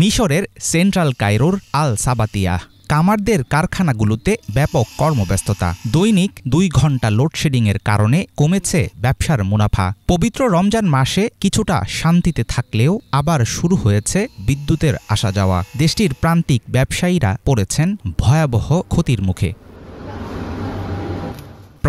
মিশরের সেন্ট্রাল কায়রোর আল সাবাতিয়া কামারদের কারখানাগুলোতে ব্যাপক কর্মব্যস্ততা দৈনিক দুই ঘন্টা লোডশেডিংয়ের কারণে কমেছে ব্যবসার মুনাফা পবিত্র রমজান মাসে কিছুটা শান্তিতে থাকলেও আবার শুরু হয়েছে বিদ্যুতের আসা যাওয়া দেশটির প্রান্তিক ব্যবসায়ীরা পড়েছেন ভয়াবহ ক্ষতির মুখে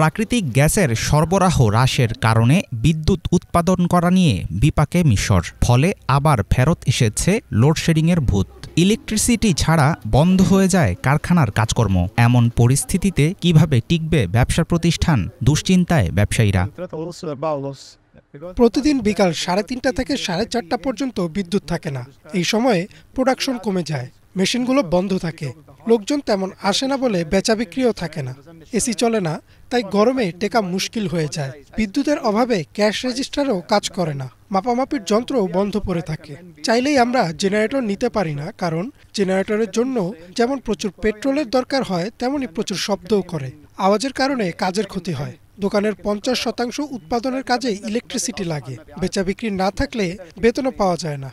প্রাকৃতিক গ্যাসের সরবরাহ হ্রাসের কারণে বিদ্যুৎ উৎপাদন করা নিয়ে বিপাকে মিশর ফলে আবার ফেরত এসেছে লোডশেডিংয়ের ভূত ইলেকট্রিসিটি ছাড়া বন্ধ হয়ে যায় কারখানার কাজকর্ম এমন পরিস্থিতিতে কিভাবে টিকবে ব্যবসা প্রতিষ্ঠান দুশ্চিন্তায় ব্যবসায়ীরা প্রতিদিন বিকাল সাড়ে তিনটা থেকে সাড়ে চারটা পর্যন্ত বিদ্যুৎ থাকে না এই সময়ে প্রোডাকশন কমে যায় মেশিনগুলো বন্ধ থাকে লোকজন তেমন আসে না বলে বেচা বিক্রিও থাকে না এসি চলে না তাই গরমে টেকা মুশকিল হয়ে যায় বিদ্যুতের অভাবে ক্যাশ রেজিস্টারও কাজ করে না মাপামাপির যন্ত্রও বন্ধ পড়ে থাকে চাইলেই আমরা জেনারেটর নিতে পারি না কারণ জেনারেটরের জন্য যেমন প্রচুর পেট্রোলের দরকার হয় তেমনই প্রচুর শব্দও করে আওয়াজের কারণে কাজের ক্ষতি হয় দোকানের পঞ্চাশ শতাংশ উৎপাদনের কাজে ইলেকট্রিসিটি লাগে বেচা বিক্রি না থাকলে বেতনও পাওয়া যায় না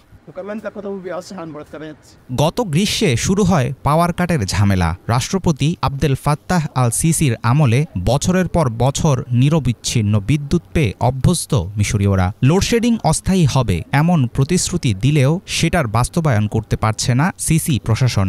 গত গ্রীষ্মে শুরু হয় পাওয়ার কাটের ঝামেলা রাষ্ট্রপতি আব্দেল ফাত্তাহ আল সিসির আমলে বছরের পর বছর নিরবিচ্ছিন্ন বিদ্যুৎ পেয়ে অভ্যস্ত মিশরীয়রা লোডশেডিং অস্থায়ী হবে এমন প্রতিশ্রুতি দিলেও সেটার বাস্তবায়ন করতে পারছে না সিসি প্রশাসন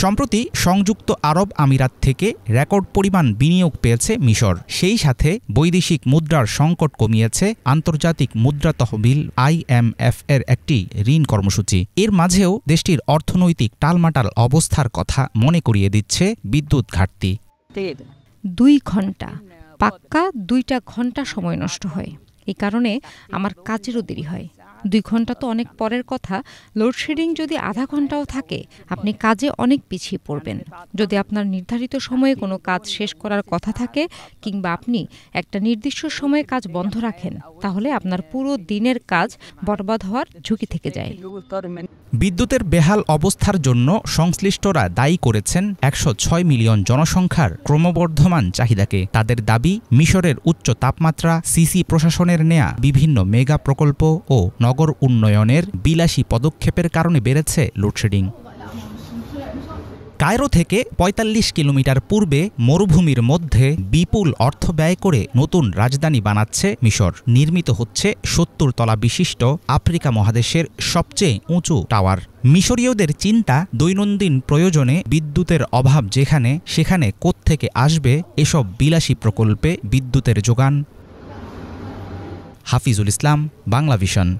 সম্প্রতি সংযুক্ত আরব আমিরাত থেকে রেকর্ড পরিমাণ বিনিয়োগ পেয়েছে মিশর সেই সাথে বৈদেশিক মুদ্রার সংকট কমিয়েছে আন্তর্জাতিক মুদ্রা তহবিল আইএমএফ এর একটি ঋণ কর্মসূচি এর মাঝেও দেশটির অর্থনৈতিক টালমাটাল অবস্থার কথা মনে করিয়ে দিচ্ছে বিদ্যুৎ ঘাটতি দুই ঘন্টা পাক্কা দুইটা ঘন্টা সময় নষ্ট হয় এই কারণে আমার কাজেরও দেরি হয় দুই ঘন্টা তো অনেক পরের কথা লোডশেডিং যদি আধা ঘন্টাও থাকে আপনি কাজে অনেক পিছিয়ে পড়বেন যদি আপনার নির্ধারিত সময়ে কোনো কাজ শেষ করার কথা থাকে কিংবা আপনি একটা নির্দিষ্ট সময়ে কাজ বন্ধ রাখেন তাহলে আপনার পুরো দিনের কাজ বরবাদ হওয়ার ঝুঁকি থেকে যায় বিদ্যুতের বেহাল অবস্থার জন্য সংশ্লিষ্টরা দায়ী করেছেন একশো ছয় মিলিয়ন জনসংখ্যার ক্রমবর্ধমান চাহিদাকে তাদের দাবি মিশরের উচ্চ তাপমাত্রা সিসি প্রশাসনের নেয়া বিভিন্ন মেগা প্রকল্প ও নগর নগর উন্নয়নের বিলাসী পদক্ষেপের কারণে বেড়েছে লোডশেডিং কায়রো থেকে ৪৫ কিলোমিটার পূর্বে মরুভূমির মধ্যে বিপুল অর্থ ব্যয় করে নতুন রাজধানী বানাচ্ছে মিশর নির্মিত হচ্ছে সত্তর তলা বিশিষ্ট আফ্রিকা মহাদেশের সবচেয়ে উঁচু টাওয়ার মিশরীয়দের চিন্তা দৈনন্দিন প্রয়োজনে বিদ্যুতের অভাব যেখানে সেখানে কোত্থেকে আসবে এসব বিলাসী প্রকল্পে বিদ্যুতের যোগান হাফিজুল ইসলাম বাংলাভিশন